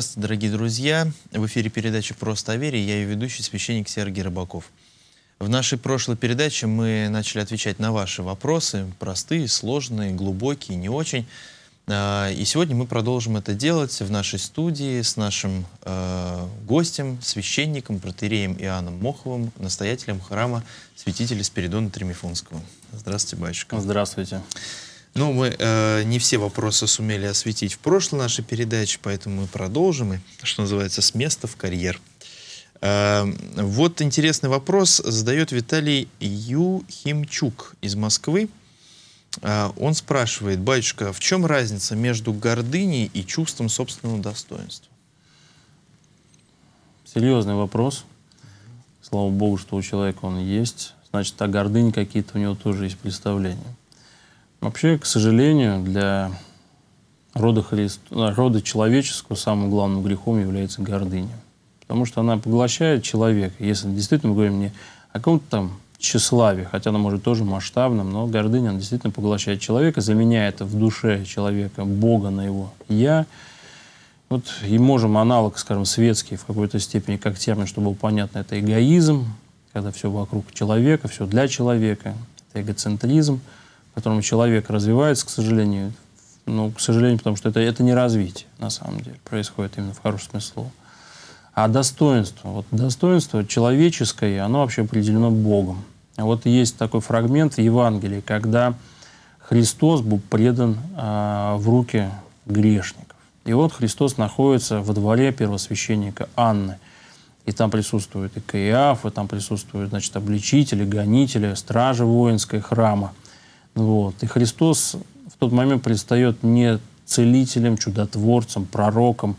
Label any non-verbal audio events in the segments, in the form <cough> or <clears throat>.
Здравствуйте, дорогие друзья! В эфире передачи «Просто о вере» я ее ведущий, священник Сергей Рыбаков. В нашей прошлой передаче мы начали отвечать на ваши вопросы, простые, сложные, глубокие, не очень. А, и сегодня мы продолжим это делать в нашей студии с нашим а, гостем, священником, протереем Иоанном Моховым, настоятелем храма святителя Спиридона Тремифонского. Здравствуйте, батюшка. Здравствуйте. Здравствуйте. Но ну, мы э, не все вопросы сумели осветить в прошлой нашей передаче, поэтому мы продолжим, и, что называется, с места в карьер. Э, вот интересный вопрос задает Виталий Юхимчук из Москвы. Э, он спрашивает, батюшка, в чем разница между гордыней и чувством собственного достоинства? Серьезный вопрос. Слава богу, что у человека он есть. Значит, о а гордыне какие-то у него тоже есть представления. Вообще, к сожалению, для рода, Христ... рода человеческого самым главным грехом является гордыня. Потому что она поглощает человека. Если действительно мы говорим не о каком-то там тщеславии, хотя она может тоже масштабным, но гордыня, она действительно поглощает человека, заменяет в душе человека Бога на его «я». Вот и можем аналог, скажем, светский в какой-то степени, как термин, чтобы было понятно, это эгоизм, когда все вокруг человека, все для человека, это эгоцентризм – котором человек развивается, к сожалению, ну, к сожалению, потому что это, это не развитие, на самом деле, происходит именно в хорошем смысле слова. А достоинство, вот достоинство человеческое, оно вообще определено Богом. Вот есть такой фрагмент в Евангелии, когда Христос был предан э, в руки грешников. И вот Христос находится во дворе первосвященника Анны. И там присутствуют и Каиаф, и там присутствуют, значит, обличители, гонители, стражи воинской храма – вот. И Христос в тот момент предстает не целителем, чудотворцем, пророком,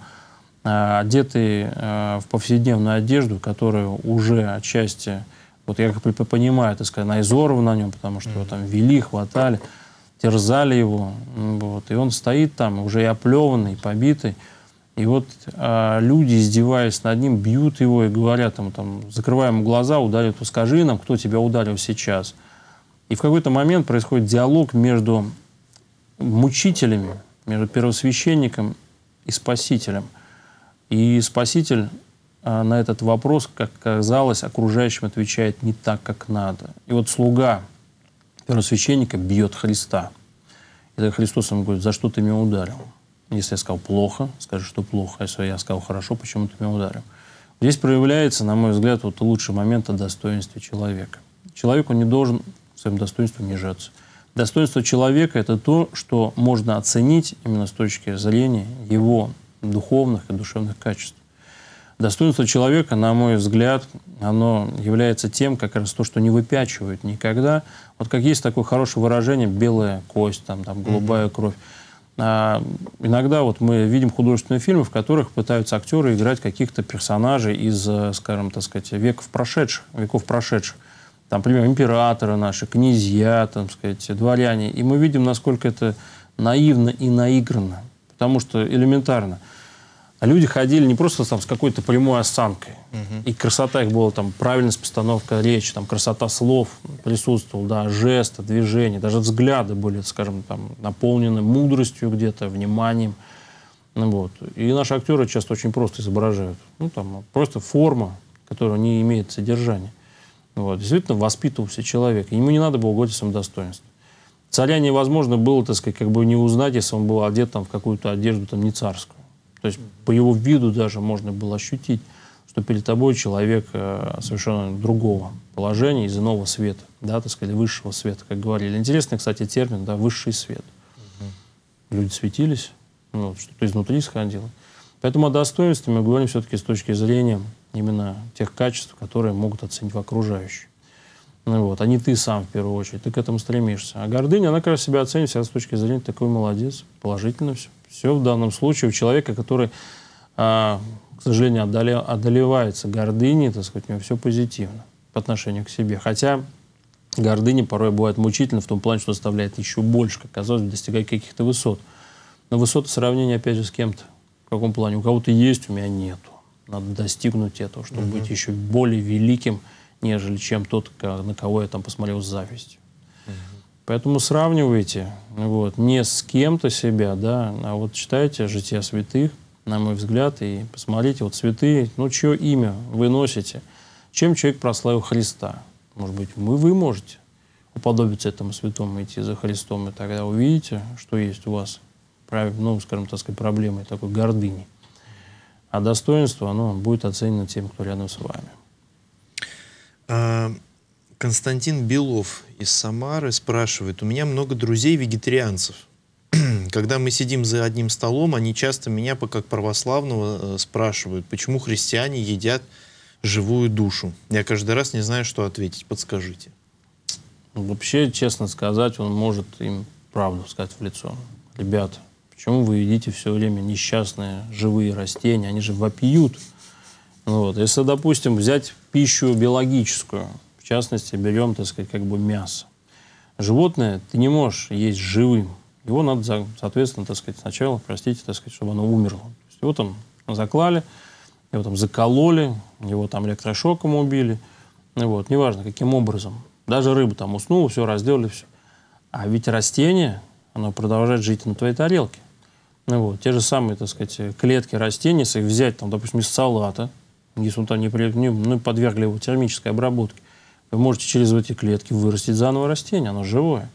а, одетый а, в повседневную одежду, которая уже отчасти, вот я как понимаю, так сказать, она изорвана на нем, потому что его там вели, хватали, терзали его. Вот. И он стоит там, уже и оплеванный, и побитый. И вот а, люди, издеваясь над ним, бьют его и говорят ему, там, закрываем глаза, ударят, скажи нам, кто тебя ударил сейчас. Mm и в какой-то момент происходит диалог между мучителями, между первосвященником и спасителем. И спаситель а, на этот вопрос, как казалось, окружающим отвечает не так, как надо. И вот слуга первосвященника бьет Христа. И тогда Христос ему говорит, за что ты меня ударил? Если я сказал плохо, скажи, что плохо. А если я сказал хорошо, почему ты меня ударил? Здесь проявляется, на мой взгляд, вот лучший момент о достоинстве человека. Человеку не должен своим достоинством нижаться. Достоинство человека – это то, что можно оценить именно с точки зрения его духовных и душевных качеств. Достоинство человека, на мой взгляд, оно является тем, как раз то, что не выпячивают никогда. Вот как есть такое хорошее выражение «белая кость», там, там голубая кровь». А, иногда вот мы видим художественные фильмы, в которых пытаются актеры играть каких-то персонажей из, э, скажем, так сказать, веков прошедших, веков прошедших там, например, императоры наши, князья, там, сказать, дворяне. И мы видим, насколько это наивно и наигранно. Потому что элементарно. Люди ходили не просто там, с какой-то прямой осанкой. Угу. И красота их была, там, правильность постановка речи, там, красота слов присутствовала, да, жесты, движения, даже взгляды были, скажем, там, наполнены мудростью где-то, вниманием. Ну, вот. И наши актеры часто очень просто изображают. Ну, там, просто форма, которая не имеет содержания. Ну вот. Действительно воспитывался человек. Ему не надо было годиться достоинства. Царя невозможно было, так сказать, как бы не узнать, если он был одет там, в какую-то одежду там, не царскую. То есть по его виду даже можно было ощутить, что перед тобой человек э, совершенно другого положения, из иного света, да, так сказать, высшего света, как говорили. Интересный, кстати, термин, да, высший свет. Угу. Люди светились, ну, что-то изнутри сходило. Поэтому о достоинстве мы говорим все-таки с точки зрения именно тех качеств, которые могут оценить окружающие. Ну вот, а не ты сам в первую очередь, ты к этому стремишься. А гордыня, она как себя оценит всегда с точки зрения, такой молодец, положительно все. Все в данном случае у человека, который, а, к сожалению, одолевается гордыней, так сказать, у него все позитивно по отношению к себе. Хотя гордыня порой бывает мучительно в том плане, что заставляет еще больше, как казалось бы, достигать каких-то высот. Но высоты сравнения, опять же, с кем-то. В каком плане? У кого-то есть, у меня нету надо достигнуть этого, чтобы угу. быть еще более великим, нежели чем тот, на кого я там посмотрел с завистью. Угу. Поэтому сравнивайте вот, не с кем-то себя, да, а вот читайте «Жития святых», на мой взгляд, и посмотрите, вот святые, ну, чье имя вы носите, чем человек прославил Христа. Может быть, мы, вы можете уподобиться этому святому, идти за Христом, и тогда увидите, что есть у вас, ну, скажем так сказать, проблемы такой гордыни. А достоинство, оно будет оценено тем, кто рядом с вами. А, Константин Белов из Самары спрашивает, у меня много друзей-вегетарианцев. <clears throat> Когда мы сидим за одним столом, они часто меня, как православного, э, спрашивают, почему христиане едят живую душу. Я каждый раз не знаю, что ответить. Подскажите. Вообще, честно сказать, он может им правду сказать в лицо. Ребята, Почему вы едите все время несчастные живые растения? Они же вопиют. Вот. Если, допустим, взять пищу биологическую, в частности, берем, так сказать, как бы мясо. Животное ты не можешь есть живым. Его надо, соответственно, так сказать, сначала, простите, так сказать, чтобы оно умерло. То есть его там заклали, его там закололи, его там электрошоком убили. Вот, неважно, каким образом. Даже рыба там уснула, все, разделали, все. А ведь растение, оно продолжает жить на твоей тарелке. Ну вот. Те же самые, так сказать, клетки растений, если их взять, там, допустим, из салата, если он там не, при... не ну, ну, подвергли его термической обработке, вы можете через эти клетки вырастить заново растение, оно живое.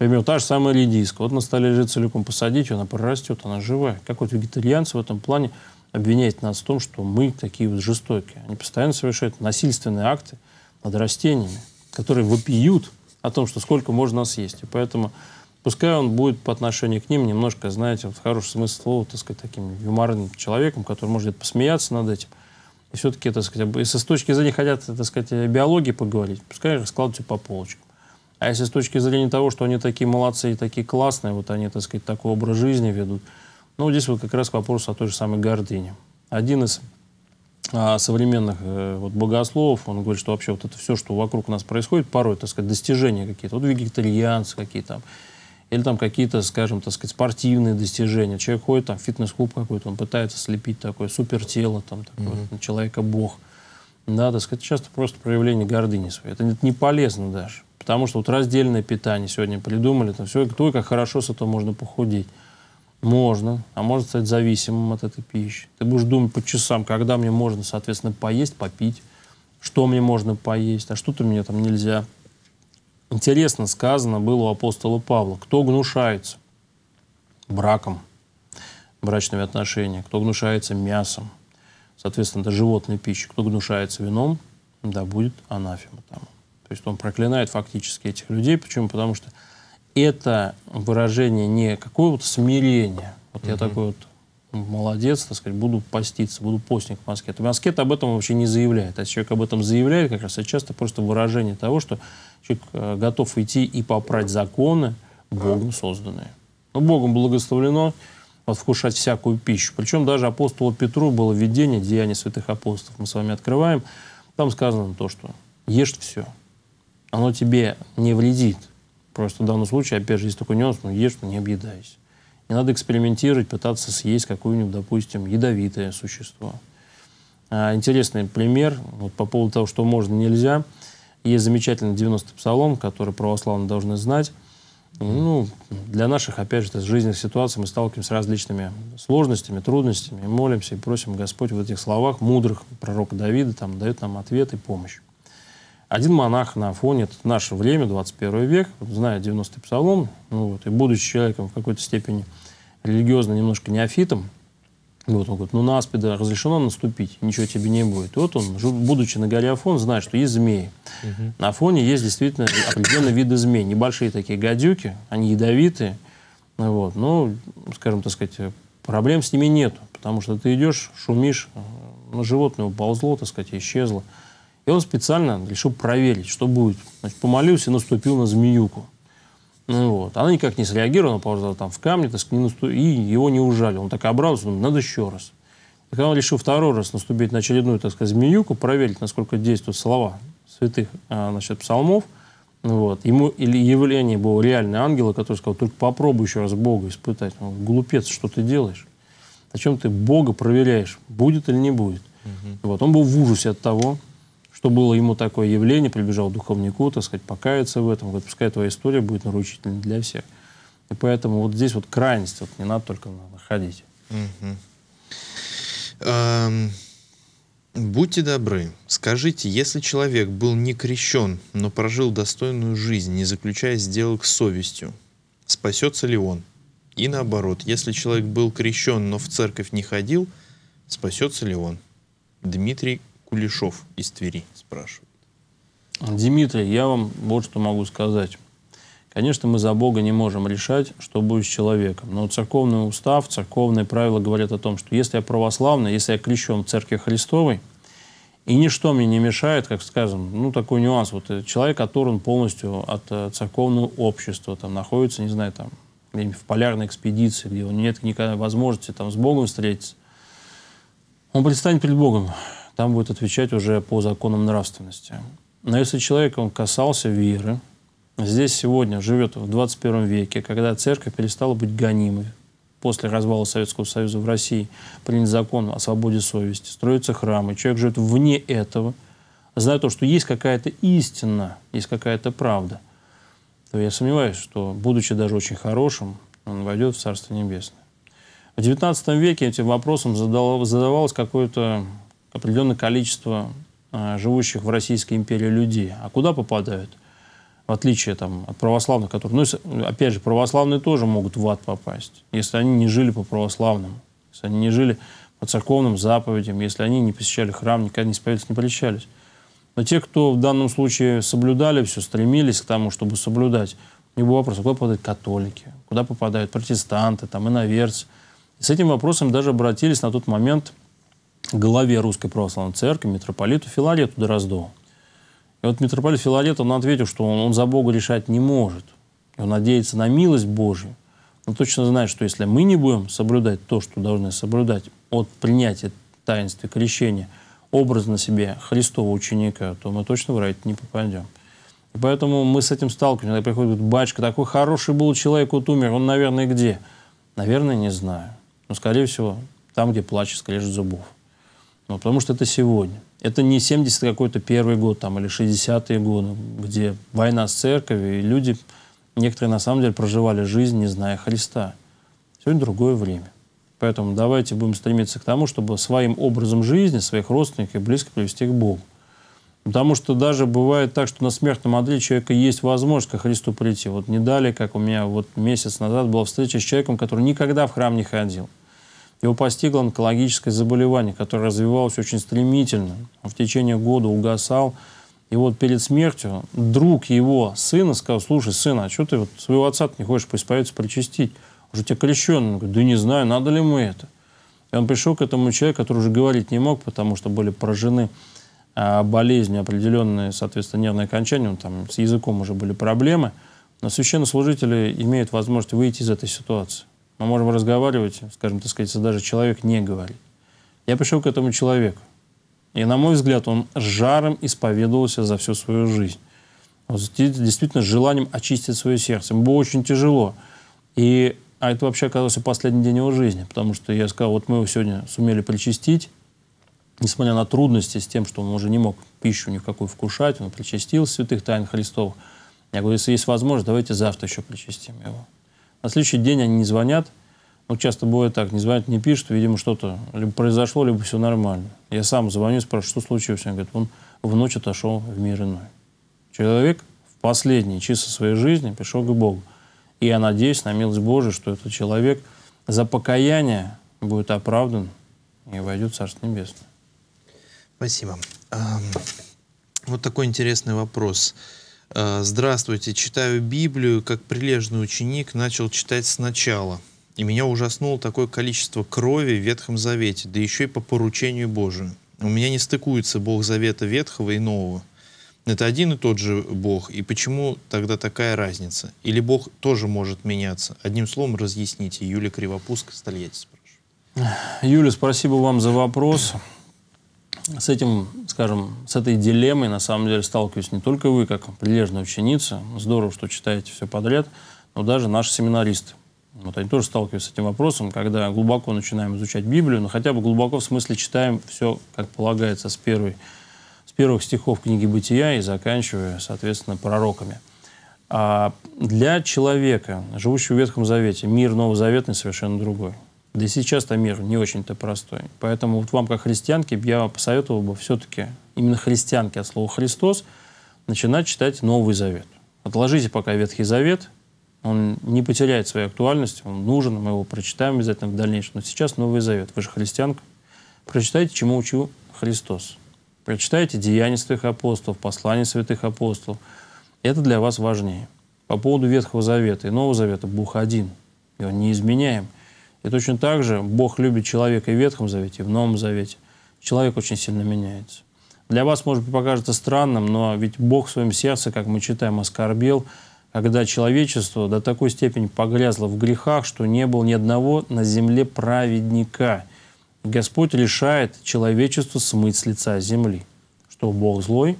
Например, та же самая редиска. Вот на столе лежит целиком посадить, она прорастет, она живая. Как вот вегетарианцы в этом плане обвиняют нас в том, что мы такие вот жестокие. Они постоянно совершают насильственные акты над растениями, которые вопиют о том, что сколько можно съесть, И поэтому пускай он будет по отношению к ним немножко, знаете, вот хороший смысл слова, так сказать, таким юморным человеком, который может посмеяться над этим. И все-таки, так сказать, если с точки зрения хотят, так сказать, биологии поговорить, пускай раскладывайте по полочкам. А если с точки зрения того, что они такие молодцы и такие классные, вот они, так сказать, такой образ жизни ведут, ну, здесь вот как раз вопрос о той же самой гордыне. Один из а, современных э, вот, богословов, он говорит, что вообще вот это все, что вокруг нас происходит, порой, так сказать, достижения какие-то, вот вегетарианцы какие-то там, или там какие-то, скажем, так сказать, спортивные достижения. Человек ходит, там, фитнес-клуб какой-то, он пытается слепить такое супертело, там, такое, mm-hmm. человека-бог. Да, так сказать, часто просто проявление гордыни своей. Это не, полезно даже. Потому что вот раздельное питание сегодня придумали, там все, кто и как хорошо с этого можно похудеть. Можно, а может стать зависимым от этой пищи. Ты будешь думать по часам, когда мне можно, соответственно, поесть, попить, что мне можно поесть, а что-то мне там нельзя. Интересно сказано было у апостола Павла, кто гнушается браком, брачными отношениями, кто гнушается мясом, соответственно, это животной пищей? кто гнушается вином, да будет анафема там. То есть он проклинает фактически этих людей. Почему? Потому что это выражение не какое то смирение. Вот mm я такой вот молодец, так сказать, буду поститься, буду постник в Москет. Москет об этом вообще не заявляет. А если человек об этом заявляет, как раз это часто просто выражение того, что человек э, готов идти и попрать законы, Богом созданные. Но ну, Богом благословлено вкушать всякую пищу. Причем даже апостолу Петру было видение деяния святых апостолов. Мы с вами открываем. Там сказано то, что ешь все. Оно тебе не вредит. Просто в данном случае, опять же, есть такой нюанс, ну ешь, но не объедайся. Не надо экспериментировать, пытаться съесть какое-нибудь, допустим, ядовитое существо. А, интересный пример вот, по поводу того, что можно, нельзя. Есть замечательный 90-й псалом, который православные должны знать. Ну, для наших, опять же, жизненных ситуаций мы сталкиваемся с различными сложностями, трудностями, молимся и просим Господь в этих словах мудрых пророка Давида там, дает нам ответ и помощь. Один монах на фоне, это наше время, 21 век, зная 90-й псалом, ну вот, и будучи человеком в какой-то степени религиозно немножко неофитом, вот он говорит, ну на аспида разрешено наступить, ничего тебе не будет. И вот он, будучи на горе Афон, знает, что есть змеи. Угу. На фоне есть действительно определенные виды змей. Небольшие такие гадюки, они ядовитые. Вот. Но, ну, скажем так сказать, проблем с ними нет, потому что ты идешь, шумишь, ну, животное уползло, так сказать, исчезло. Я его специально решил проверить, что будет. Значит, помолился и наступил на змеюку. Ну, вот. Она никак не среагировала, положила там в камни, так не наступ... и его не ужали. Он так обрадовался, думаю, надо еще раз. И когда он решил второй раз наступить на очередную, так сказать, змеюку, проверить, насколько действуют слова святых, значит, а, псалмов, ну вот. Ему или явление было реальное ангела, который сказал, только попробуй еще раз Бога испытать. Он глупец, что ты делаешь? Зачем ты Бога проверяешь, будет или не будет? Угу. Вот. Он был в ужасе от того, что было ему такое явление, прибежал к духовнику, так сказать, покаяться в этом, говорит, пускай твоя история будет наручительной для всех. И поэтому вот здесь вот крайность, вот не надо только находить. Угу. Будьте добры, скажите, если человек был не крещен, но прожил достойную жизнь, не заключая сделок с совестью, спасется ли он? И наоборот, если человек был крещен, но в церковь не ходил, спасется ли он? Дмитрий Кулешов из Твери спрашивает. Димитрий, я вам вот что могу сказать. Конечно, мы за Бога не можем решать, что будет с человеком. Но церковный устав, церковные правила говорят о том, что если я православный, если я крещен в Церкви Христовой, и ничто мне не мешает, как скажем, ну, такой нюанс. Вот э, человек оторван полностью от э, церковного общества, там, находится, не знаю, там, в полярной экспедиции, где у него нет никакой возможности там с Богом встретиться. Он предстанет перед Богом там будет отвечать уже по законам нравственности. Но если человек, он касался веры, здесь сегодня живет в 21 веке, когда церковь перестала быть гонимой, после развала Советского Союза в России принят закон о свободе совести, строятся храмы, человек живет вне этого, зная то, что есть какая-то истина, есть какая-то правда, то я сомневаюсь, что, будучи даже очень хорошим, он войдет в Царство Небесное. В XIX веке этим вопросом задавалось какое-то определенное количество а, живущих в Российской империи людей. А куда попадают? В отличие там, от православных, которые... Ну, опять же, православные тоже могут в ад попасть, если они не жили по православному, если они не жили по церковным заповедям, если они не посещали храм, никогда не исповедовались, не причащались. Но те, кто в данном случае соблюдали все, стремились к тому, чтобы соблюдать, у него вопрос, куда попадают католики, куда попадают протестанты, там, иноверцы. И с этим вопросом даже обратились на тот момент главе Русской Православной Церкви, митрополиту Филарету Дороздову. И вот митрополит Филарет, он ответил, что он, он за Бога решать не может. Он надеется на милость Божью. Он точно знает, что если мы не будем соблюдать то, что должны соблюдать от принятия таинства крещения, образ на себе Христова ученика, то мы точно в рай не попадем. И поэтому мы с этим сталкиваемся. приходит, говорит, батюшка, такой хороший был человек, вот умер, он, наверное, где? Наверное, не знаю. Но, скорее всего, там, где плачет, скрежет зубов. Ну, потому что это сегодня. Это не 70 какой-то первый год там, или 60-е годы, где война с церковью, и люди, некоторые на самом деле проживали жизнь, не зная Христа. Сегодня другое время. Поэтому давайте будем стремиться к тому, чтобы своим образом жизни своих родственников и близких привести к Богу. Потому что даже бывает так, что на смертном одре человека есть возможность к Христу прийти. Вот не дали, как у меня вот месяц назад была встреча с человеком, который никогда в храм не ходил. Его постигло онкологическое заболевание, которое развивалось очень стремительно. Он в течение года угасал. И вот перед смертью друг его сына сказал, слушай, сын, а что ты вот своего отца не хочешь поисповедаться, причастить? Уже тебя крещен. Он говорит, да не знаю, надо ли ему это. И он пришел к этому человеку, который уже говорить не мог, потому что были поражены э, а, болезнью определенные, соответственно, нервные окончания, там с языком уже были проблемы. Но священнослужители имеют возможность выйти из этой ситуации. Мы можем разговаривать, скажем, так сказать, если даже человек не говорит. Я пришел к этому человеку. И, на мой взгляд, он жаром исповедовался за всю свою жизнь. Вот, действительно, с желанием очистить свое сердце. Ему было очень тяжело. И, а это вообще оказался последний день его жизни. Потому что я сказал, вот мы его сегодня сумели причастить, несмотря на трудности с тем, что он уже не мог пищу никакую вкушать, он причастил святых тайн Христовых. Я говорю, если есть возможность, давайте завтра еще причастим его. На следующий день они не звонят. Ну, часто бывает так, не звонят, не пишут, видимо, что-то либо произошло, либо все нормально. Я сам звоню, и спрашиваю, что случилось? Он говорит, он в ночь отошел в мир иной. Человек в последние часы своей жизни пришел к Богу. И я надеюсь на милость Божию, что этот человек за покаяние будет оправдан и войдет в Царство Небесное. Спасибо. Вот такой интересный вопрос. А, «Здравствуйте, читаю Библию, как прилежный ученик начал читать сначала, и меня ужаснуло такое количество крови в Ветхом Завете, да еще и по поручению Божию. У меня не стыкуется Бог Завета Ветхого и Нового. Это один и тот же Бог, и почему тогда такая разница? Или Бог тоже может меняться? Одним словом, разъясните. Юлия Кривопуск, Стольятти спрашивает. Юля, спасибо вам за вопрос с этим, скажем, с этой дилеммой на самом деле сталкиваюсь не только вы, как прилежная ученица. Здорово, что читаете все подряд, но даже наши семинаристы. Вот они тоже сталкиваются с этим вопросом, когда глубоко начинаем изучать Библию, но хотя бы глубоко в смысле читаем все, как полагается, с, первой, с первых стихов книги «Бытия» и заканчивая, соответственно, пророками. А для человека, живущего в Ветхом Завете, мир новозаветный совершенно другой. Да и сейчас-то мир не очень-то простой. Поэтому вот вам, как христианке, я посоветовал бы все-таки, именно христианке от слова «Христос», начинать читать Новый Завет. Отложите пока Ветхий Завет, он не потеряет своей актуальности, он нужен, мы его прочитаем обязательно в дальнейшем. Но сейчас Новый Завет, вы же христианка. Прочитайте, чему учил Христос. Прочитайте деяния святых апостолов, послания святых апостолов. Это для вас важнее. По поводу Ветхого Завета и Нового Завета Бог один, и он неизменяем – и точно так же Бог любит человека и в Ветхом Завете, и в Новом Завете. Человек очень сильно меняется. Для вас, может быть, покажется странным, но ведь Бог в своем сердце, как мы читаем, оскорбил, когда человечество до такой степени погрязло в грехах, что не было ни одного на земле праведника. Господь лишает человечеству смыть с лица земли. Что Бог злой?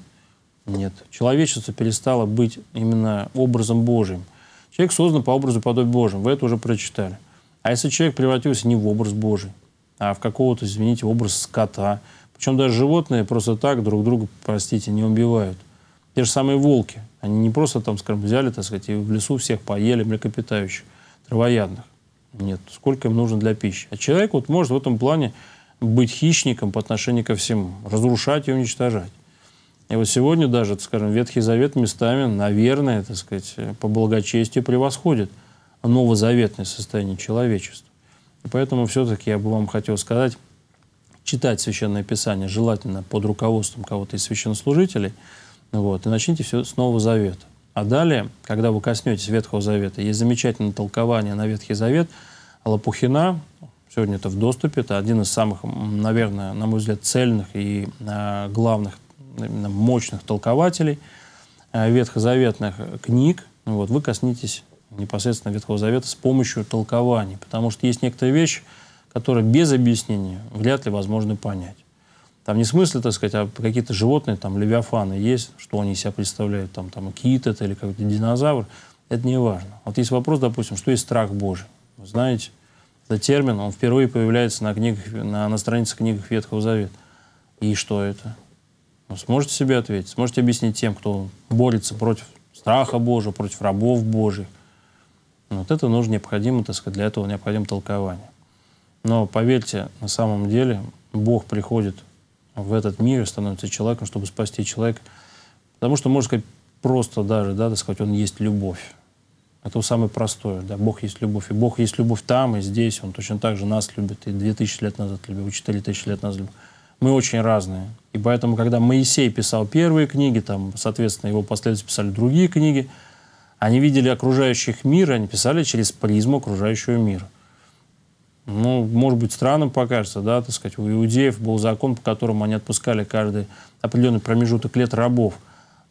Нет. Человечество перестало быть именно образом Божьим. Человек создан по образу и подобию Божьим. Вы это уже прочитали. А если человек превратился не в образ Божий, а в какого-то, извините, образ скота, причем даже животные просто так друг друга, простите, не убивают. Те же самые волки. Они не просто там, скажем, взяли, так сказать, и в лесу всех поели млекопитающих, травоядных. Нет, сколько им нужно для пищи. А человек вот может в этом плане быть хищником по отношению ко всему, разрушать и уничтожать. И вот сегодня даже, скажем, Ветхий Завет местами, наверное, так сказать, по благочестию превосходит – новозаветное состояние человечества. И поэтому все-таки я бы вам хотел сказать, читать Священное Писание, желательно под руководством кого-то из священнослужителей, вот, и начните все с Нового Завета. А далее, когда вы коснетесь Ветхого Завета, есть замечательное толкование на Ветхий Завет Лопухина, сегодня это в доступе, это один из самых, наверное, на мой взгляд, цельных и а, главных, именно мощных толкователей э, ветхозаветных книг. Вот, вы коснитесь непосредственно Ветхого Завета с помощью толкований. Потому что есть некоторые вещи, которые без объяснения вряд ли возможно понять. Там не смысл, так сказать, а какие-то животные, там, левиафаны есть, что они из себя представляют, там, там, кит это или какой-то динозавр, это не важно. Вот есть вопрос, допустим, что есть страх Божий? Вы знаете, этот термин, он впервые появляется на, книгах, на, на странице книг Ветхого Завета. И что это? Вы ну, сможете себе ответить? Сможете объяснить тем, кто борется против страха Божьего, против рабов Божьих, вот это нужно необходимо, так сказать, для этого необходимо толкование. Но поверьте, на самом деле Бог приходит в этот мир и становится человеком, чтобы спасти человека. Потому что, можно сказать, просто даже, да, так сказать, он есть любовь. Это самое простое, да, Бог есть любовь. И Бог есть любовь там и здесь, Он точно так же нас любит, и две тысячи лет назад любил, и четыре тысячи лет назад любил. Мы очень разные. И поэтому, когда Моисей писал первые книги, там, соответственно, его последователи писали другие книги – они видели окружающих мир, они писали через призму окружающего мира. Ну, может быть, странным покажется, да, так сказать, у иудеев был закон, по которому они отпускали каждый определенный промежуток лет рабов,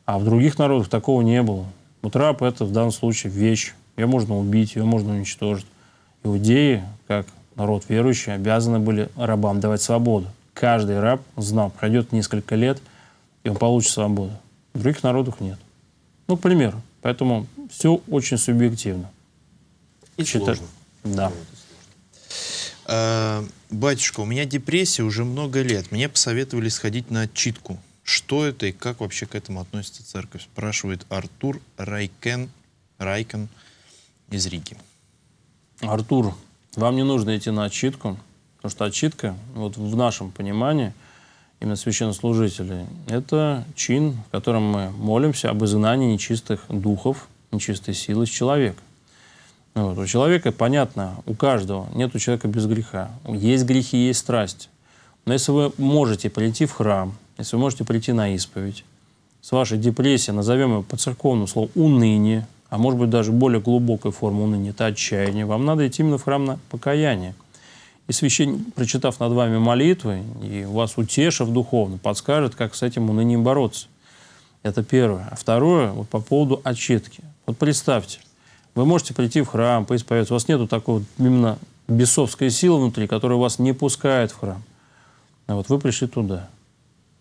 а в других народах такого не было. Вот раб — это в данном случае вещь, ее можно убить, ее можно уничтожить. Иудеи, как народ верующий, обязаны были рабам давать свободу. Каждый раб знал, пройдет несколько лет, и он получит свободу. В других народах нет. Ну, к примеру. Поэтому все очень субъективно. И Читаю. сложно. Да. А, батюшка, у меня депрессия уже много лет. Мне посоветовали сходить на отчитку. Что это и как вообще к этому относится церковь? Спрашивает Артур Райкен, Райкен из Риги. Артур, вам не нужно идти на отчитку, потому что отчитка, вот в нашем понимании, именно священнослужители. это чин, в котором мы молимся об изгнании нечистых духов, нечистой силы с человека. Ну, вот. У человека, понятно, у каждого, нет у человека без греха. Есть грехи, есть страсть. Но если вы можете прийти в храм, если вы можете прийти на исповедь, с вашей депрессией, назовем ее по-церковному слову, уныние, а может быть даже более глубокой формы уныния, это отчаяние, вам надо идти именно в храм на покаяние. И священник, прочитав над вами молитвы, и вас утешив духовно, подскажет, как с этим унынием бороться. Это первое. А второе, вот по поводу отчетки. Вот представьте, вы можете прийти в храм, поисповедовать. У вас нету такого именно бесовской силы внутри, которая вас не пускает в храм. А вот вы пришли туда.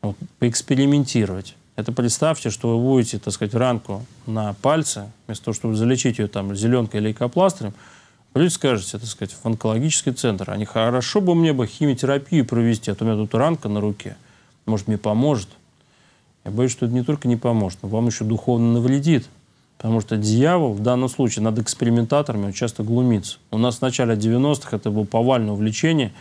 Вот, поэкспериментировать. Это представьте, что вы будете, так сказать, ранку на пальце, вместо того, чтобы залечить ее там зеленкой или лейкопластырем, Люди скажете, так сказать, в онкологический центр, они хорошо бы мне бы химиотерапию провести, а то у меня тут ранка на руке, может, мне поможет. Я боюсь, что это не только не поможет, но вам еще духовно навредит. Потому что дьявол в данном случае над экспериментаторами он часто глумится. У нас в начале 90-х это было повальное увлечение.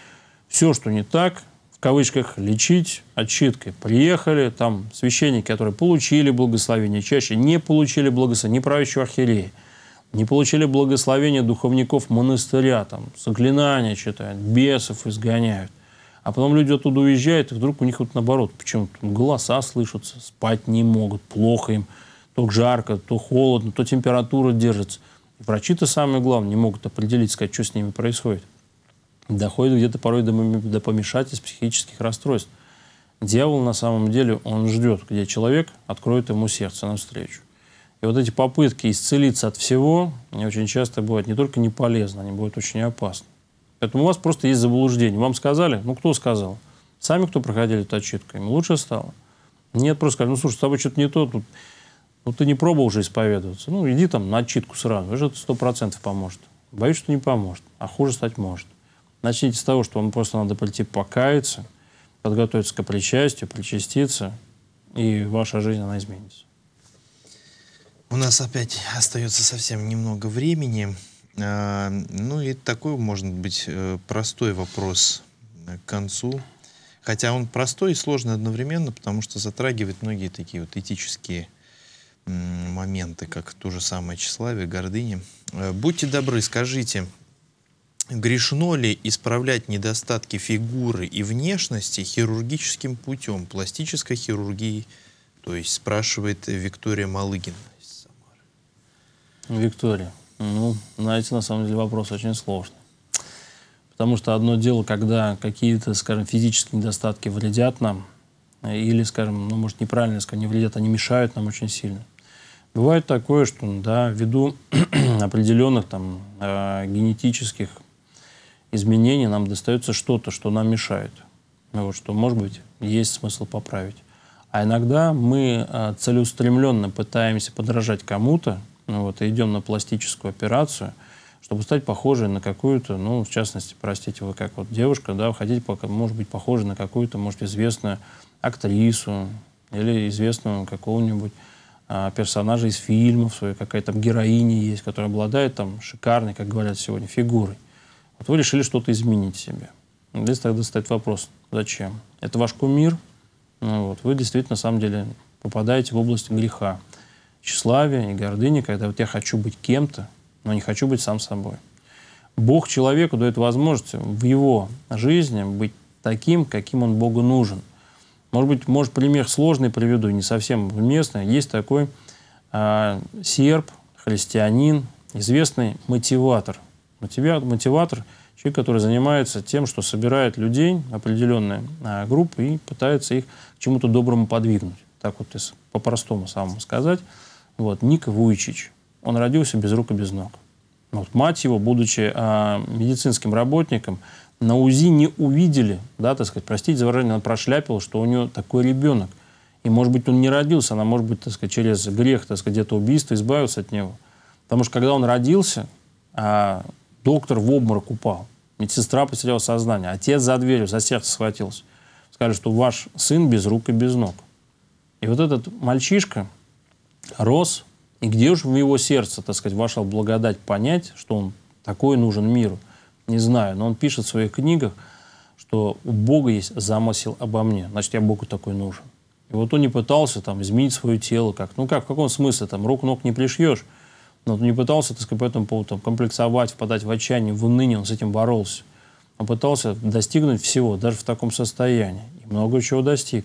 Все, что не так, в кавычках, лечить отчиткой. Приехали, там священники, которые получили благословение, чаще не получили благословение, не правящего архиерея, не получили благословение духовников монастыря, там, заклинания читают, бесов изгоняют. А потом люди оттуда уезжают, и вдруг у них вот наоборот почему-то голоса слышатся, спать не могут, плохо им, то жарко, то холодно, то температура держится. И врачи-то самое главное не могут определить, сказать, что с ними происходит. Доходит где-то порой до, до помешательств психических расстройств. Дьявол на самом деле, он ждет, где человек откроет ему сердце навстречу. И вот эти попытки исцелиться от всего, они очень часто бывают не только не полезны, они бывают очень опасны. Поэтому у вас просто есть заблуждение. Вам сказали? Ну, кто сказал? Сами, кто проходили эту отчитку, им лучше стало? Нет, просто сказали, ну, слушай, с тобой что-то не то, тут, ну, ты не пробовал уже исповедоваться. Ну, иди там на отчитку сразу, это сто процентов поможет. Боюсь, что не поможет, а хуже стать может. Начните с того, что вам просто надо прийти покаяться, подготовиться к причастию, причаститься, и ваша жизнь, она изменится. У нас опять остается совсем немного времени. А, ну и такой, может быть, э, простой вопрос к концу. Хотя он простой и сложный одновременно, потому что затрагивает многие такие вот этические моменты, как то же самое тщеславие, гордыня. Э, будьте добры, скажите, грешно ли исправлять недостатки фигуры и внешности хирургическим путем, пластической хирургией, то есть спрашивает Виктория Малыгина Виктория, ну, знаете, на самом деле вопрос очень сложный. Потому что одно дело, когда какие-то, скажем, физические недостатки вредят нам, э, или, скажем, ну, может, неправильно, скажем, не вредят, они мешают нам очень сильно. Бывает такое, что, да, ввиду <clears throat> определенных там э, генетических изменений нам достается что-то, что нам мешает. Ну, вот, что, может быть, есть смысл поправить. А иногда мы э, целеустремленно пытаемся подражать кому-то, ну вот, и идем на пластическую операцию, чтобы стать похожей на какую-то, ну, в частности, простите, вы как вот девушка, да, хотите, может быть, похожей на какую-то, может, известную актрису или известного какого-нибудь а, персонажа из фильмов, своей какая-то там героиня есть, которая обладает там шикарной, как говорят сегодня, фигурой. Вот вы решили что-то изменить себе. Здесь тогда стоит вопрос, зачем? Это ваш кумир, ну, вот, вы действительно, на самом деле, попадаете в область греха тщеславия, и гордыни, когда вот я хочу быть кем-то, но не хочу быть сам собой. Бог человеку дает возможность в его жизни быть таким, каким он Богу нужен. Может быть, может, пример сложный приведу, не совсем уместный. Есть такой э, серб, христианин, известный мотиватор. Мотиватор, мотиватор – человек, который занимается тем, что собирает людей, определенные э, группы, и пытается их к чему-то доброму подвигнуть. Так вот, по-простому самому сказать – вот, Ник Вуйчич. Он родился без рук и без ног. Ну, вот, мать его, будучи э, медицинским работником, на УЗИ не увидели, да, так сказать, простите за выражение, она прошляпила, что у нее такой ребенок. И, может быть, он не родился, она, может быть, так сказать, через грех, так сказать, где-то убийство избавился от него. Потому что, когда он родился, э, доктор в обморок упал. Медсестра потеряла сознание. Отец за дверью, за сердце схватился. Сказали, что ваш сын без рук и без ног. И вот этот мальчишка, рос, и где же в его сердце, так сказать, ваша благодать понять, что он такой нужен миру? Не знаю, но он пишет в своих книгах, что у Бога есть замысел обо мне, значит, я Богу такой нужен. И вот он не пытался там изменить свое тело, как, ну как, в каком смысле, там, рук, ног не пришьешь, но он не пытался, так сказать, по этому поводу там, комплексовать, впадать в отчаяние, в уныние, он с этим боролся. Он пытался достигнуть всего, даже в таком состоянии. И много чего достиг.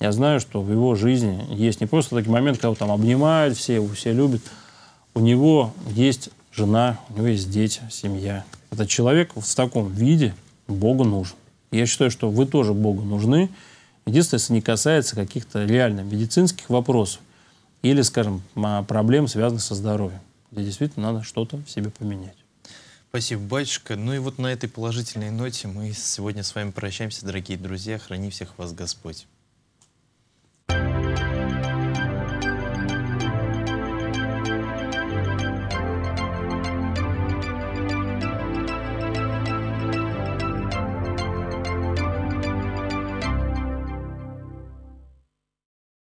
Я знаю, что в его жизни есть не просто такие моменты, когда его там обнимают все, его все любят. У него есть жена, у него есть дети, семья. Этот человек в таком виде Богу нужен. Я считаю, что вы тоже Богу нужны. Единственное, если не касается каких-то реально медицинских вопросов или, скажем, проблем, связанных со здоровьем, где действительно надо что-то в себе поменять. Спасибо, батюшка. Ну и вот на этой положительной ноте мы сегодня с вами прощаемся, дорогие друзья. Храни всех вас Господь.